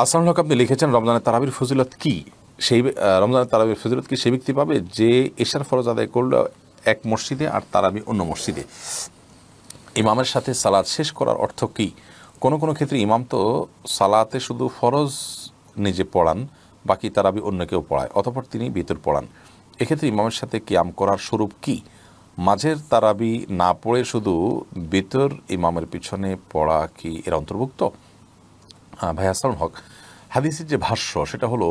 আসলাম হক আপনি লিখেছেন রমজানের তারাবির ফজিলত কি সেই রমজানের তারাবির ফজিলত কি সেই ব্যক্তি পাবে যে এশার ফরজ আদায় করলো এক মসজিদে আর তারাবি অন্য মসজিদে ইমামের সাথে সালাদ শেষ করার অর্থ কি কোনো কোনো ক্ষেত্রে ইমাম তো সালাতে শুধু ফরজ নিজে পড়ান বাকি তারাবি অন্য কেউ পড়ায় অতপর তিনি ভিতর পড়ান এক্ষেত্রে ইমামের সাথে কিয়াম করার স্বরূপ কি মাঝের তারাবি না পড়ে শুধু ভিতর ইমামের পিছনে পড়া কি এর অন্তর্ভুক্ত ভাই সালম হক হাদিসের যে ভাষ্য সেটা হলো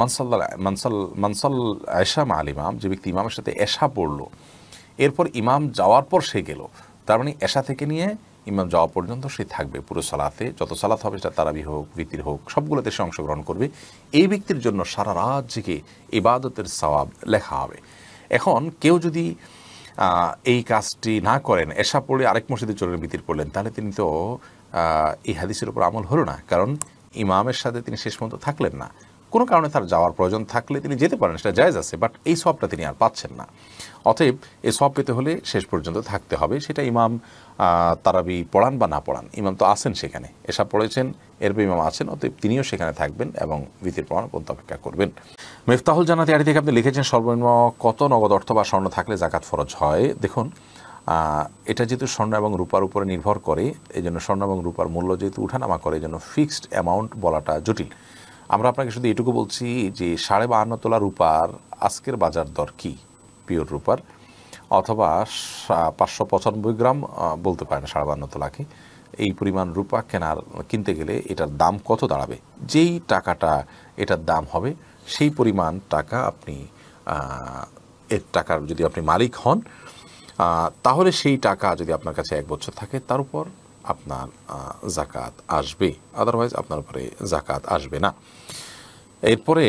মানসাল্লা মানসাল মানসাল আয়সাম আল ইমাম যে ব্যক্তি ইমামের সাথে এশা পড়ল এরপর ইমাম যাওয়ার পর সে গেল তার মানে এশা থেকে নিয়ে ইমাম যাওয়া পর্যন্ত সে থাকবে পুরো সালাতে যত সালাত হবে সেটা তারাবি হোক রীতির হোক সবগুলোতে সে অংশগ্রহণ করবে এই ব্যক্তির জন্য সারা রাত জেগে ইবাদতের সওয়াব লেখা হবে এখন কেউ যদি এই কাজটি না করেন এশা পড়ে আরেক মসজিদে চলেন বিতির পড়লেন তাহলে তিনি তো এই হাদিসের উপর আমল হলো না কারণ ইমামের সাথে তিনি শেষ পর্যন্ত থাকলেন না কোনো কারণে তার যাওয়ার প্রয়োজন থাকলে তিনি যেতে পারেন সেটা জায়জ আছে বাট এই সবটা তিনি আর পাচ্ছেন না অতএব এই সব পেতে হলে শেষ পর্যন্ত থাকতে হবে সেটা ইমাম তারাবি পড়ান বা না পড়ান ইমাম তো আছেন সেখানে এসব পড়েছেন এরপর ইমাম আছেন অতএব তিনিও সেখানে থাকবেন এবং ভীতির প্রমাণ পর্যন্ত অপেক্ষা করবেন মেফতাহুল জানাতি আড়ি থেকে আপনি লিখেছেন সর্বনিম্ন কত নগদ অর্থ বা স্বর্ণ থাকলে জাকাত ফরজ হয় দেখুন এটা যেহেতু স্বর্ণ এবং রূপার উপরে নির্ভর করে এই জন্য স্বর্ণ এবং রূপার মূল্য যেহেতু উঠানামা করে এই জন্য ফিক্সড অ্যামাউন্ট বলাটা জটিল আমরা আপনাকে শুধু এটুকু বলছি যে সাড়ে বাহান্ন তোলা রূপার আজকের বাজার দর কী পিওর রূপার অথবা পাঁচশো পঁচানব্বই গ্রাম বলতে পারেন সাড়ে বাহান্ন তোলাকে এই পরিমাণ রূপা কেনার কিনতে গেলে এটার দাম কত দাঁড়াবে যেই টাকাটা এটার দাম হবে সেই পরিমাণ টাকা আপনি এর টাকার যদি আপনি মালিক হন তাহলে সেই টাকা যদি আপনার কাছে এক বছর থাকে তার উপর আপনার জাকাত আসবে আদারওয়াইজ আপনার উপরে জাকাত আসবে না এরপরে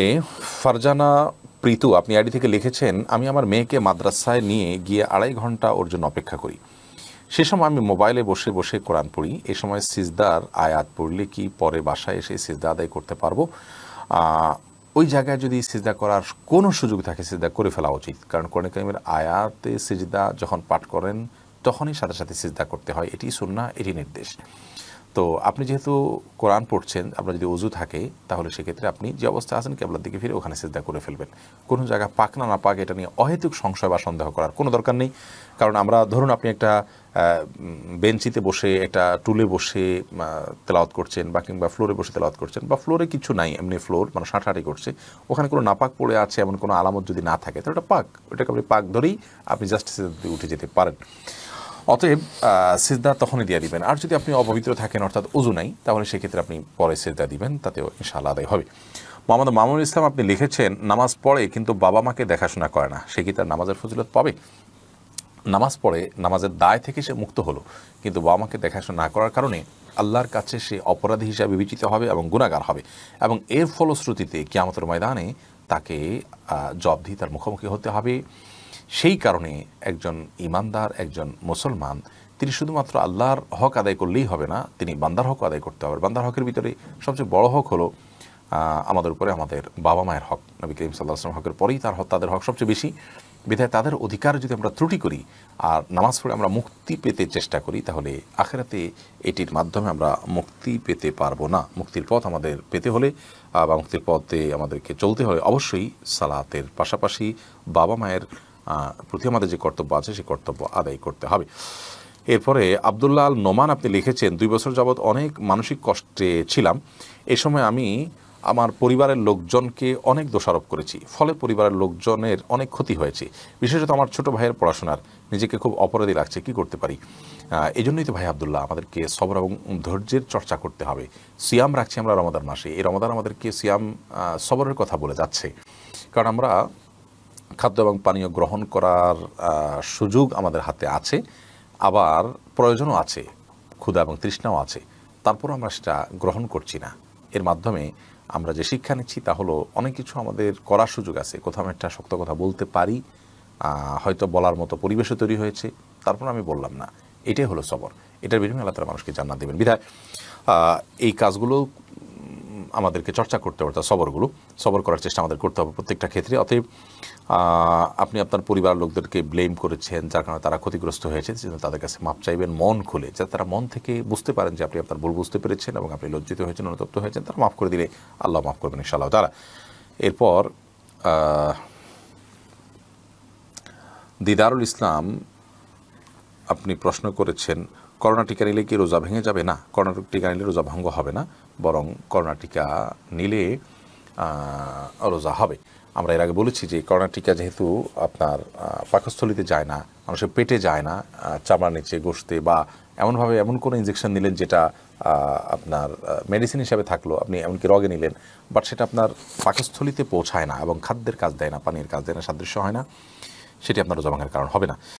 ফারজানা প্রীতু আপনি আইডি থেকে লিখেছেন আমি আমার মেয়েকে মাদ্রাসায় নিয়ে গিয়ে আড়াই ঘন্টা ওর জন্য অপেক্ষা করি সে সময় আমি মোবাইলে বসে বসে কোরআন পড়ি এ সময় সিজদার আয়াত পড়লে কি পরে বাসায় এসে সিজদা আদায় করতে পারবো ওই জায়গায় যদি সিজদা করার কোনো সুযোগ থাকে সিজদা করে ফেলা উচিত কারণ কোরআন কারিমের আয়াতে সিজদা যখন পাঠ করেন তখনই সাথে সাথে সিজদা করতে হয় এটি সুন্না এটি নির্দেশ তো আপনি যেহেতু কোরআন পড়ছেন আপনার যদি উজু থাকে তাহলে সেক্ষেত্রে আপনি যে অবস্থা আছেন কেবলার দিকে ফিরে ওখানে সিদ্ধা করে ফেলবেন কোনো জায়গা পাক না না পাক এটা নিয়ে অহেতুক সংশয় বা সন্দেহ করার কোনো দরকার নেই কারণ আমরা ধরুন আপনি একটা বেঞ্চিতে বসে একটা টুলে বসে তেলাওত করছেন বা কিংবা ফ্লোরে বসে তেলাওত করছেন বা ফ্লোরে কিছু নাই এমনি ফ্লোর মানে সাঁটাটি করছে ওখানে কোনো নাপাক পড়ে আছে এমন কোনো আলামত যদি না থাকে তাহলে ওটা পাক ওটাকে আপনি পাক ধরেই আপনি জাস্ট উঠে যেতে পারেন অতএব সিদ্ধা তখনই দিয়ে দিবেন আর যদি আপনি অপবিত্র থাকেন অর্থাৎ উজু নাই তাহলে সেক্ষেত্রে আপনি পরে সিদ্ধা দিবেন তাতেও ইনশাআল্লাহ আদায় হবে মোহাম্মদ মামুন ইসলাম আপনি লিখেছেন নামাজ পড়ে কিন্তু বাবা মাকে দেখাশোনা করে না সে কি তার নামাজের ফজিলত পাবে নামাজ পড়ে নামাজের দায় থেকে সে মুক্ত হলো কিন্তু বাবা মাকে দেখাশোনা না করার কারণে আল্লাহর কাছে সে অপরাধী হিসাবে বিবেচিত হবে এবং গুণাগার হবে এবং এর ফলশ্রুতিতে কিয়ামতর ময়দানে তাকে দিয়ে তার মুখোমুখি হতে হবে সেই কারণে একজন ইমানদার একজন মুসলমান তিনি শুধুমাত্র আল্লাহর হক আদায় করলেই হবে না তিনি বান্দার হক আদায় করতে হবে বান্দার হকের ভিতরে সবচেয়ে বড় হক হলো আমাদের উপরে আমাদের বাবা মায়ের হক নবী করিম সাল্লাহ আসলাম হকের পরেই তার হক তাদের হক সবচেয়ে বেশি বিধায় তাদের অধিকার যদি আমরা ত্রুটি করি আর নামাজ পড়ে আমরা মুক্তি পেতে চেষ্টা করি তাহলে আখেরাতে এটির মাধ্যমে আমরা মুক্তি পেতে পারবো না মুক্তির পথ আমাদের পেতে হলে বা মুক্তির পথে আমাদেরকে চলতে হলে অবশ্যই সালাতের পাশাপাশি বাবা মায়ের প্রতি আমাদের যে কর্তব্য আছে সে কর্তব্য আদায় করতে হবে এরপরে আবদুল্লাহ আল নোমান আপনি লিখেছেন দুই বছর যাবৎ অনেক মানসিক কষ্টে ছিলাম এ সময় আমি আমার পরিবারের লোকজনকে অনেক দোষারোপ করেছি ফলে পরিবারের লোকজনের অনেক ক্ষতি হয়েছে বিশেষত আমার ছোট ভাইয়ের পড়াশোনার নিজেকে খুব অপরাধী লাগছে কি করতে পারি এই জন্যই তো ভাই আবদুল্লাহ আমাদেরকে সবর এবং ধৈর্যের চর্চা করতে হবে সিয়াম রাখছি আমরা রমাদান মাসে এই রমাদান আমাদেরকে সিয়াম সবরের কথা বলে যাচ্ছে কারণ আমরা খাদ্য এবং পানীয় গ্রহণ করার সুযোগ আমাদের হাতে আছে আবার প্রয়োজনও আছে ক্ষুধা এবং তৃষ্ণাও আছে তারপর আমরা সেটা গ্রহণ করছি না এর মাধ্যমে আমরা যে শিক্ষা নিচ্ছি তা হলো অনেক কিছু আমাদের করার সুযোগ আছে কোথাও একটা শক্ত কথা বলতে পারি হয়তো বলার মতো পরিবেশও তৈরি হয়েছে তারপর আমি বললাম না এটাই হলো সবর এটার বিভিন্ন আল্লাহ তারা মানুষকে জানা দেবেন বিধায় এই কাজগুলো আমাদেরকে চর্চা করতে হবে অর্থাৎ সবরগুলো সবর করার চেষ্টা আমাদের করতে হবে প্রত্যেকটা ক্ষেত্রে অতএব আপনি আপনার পরিবার লোকদেরকে ব্লেম করেছেন যার কারণে তারা ক্ষতিগ্রস্ত হয়েছে সেজন্য তাদের কাছে মাপ চাইবেন মন খুলে যাতে তারা মন থেকে বুঝতে পারেন যে আপনি আপনার ভুল বুঝতে পেরেছেন এবং আপনি লজ্জিত হয়েছেন অনুতপ্ত হয়েছেন তারা মাফ করে দিলে আল্লাহ মাফ করবেন ইনশাআল্লাহ তারা এরপর দিদারুল ইসলাম আপনি প্রশ্ন করেছেন করোনা টিকা নিলে কি রোজা ভেঙে যাবে না করোনা টিকা নিলে রোজা ভঙ্গ হবে না বরং করোনা টিকা নিলে রোজা হবে আমরা এর আগে বলেছি যে করোনা টিকা যেহেতু আপনার পাকস্থলিতে যায় না মানুষের পেটে যায় না চামড়ার নিচে গোষ্ঠে বা এমনভাবে এমন কোনো ইঞ্জেকশন নিলেন যেটা আপনার মেডিসিন হিসাবে থাকলো আপনি এমনকি রগে নিলেন বাট সেটা আপনার পাকস্থলিতে পৌঁছায় না এবং খাদ্যের কাজ দেয় না পানির কাজ দেয় না সাদৃশ্য হয় না সেটি আপনার রোজা ভাঙার কারণ হবে না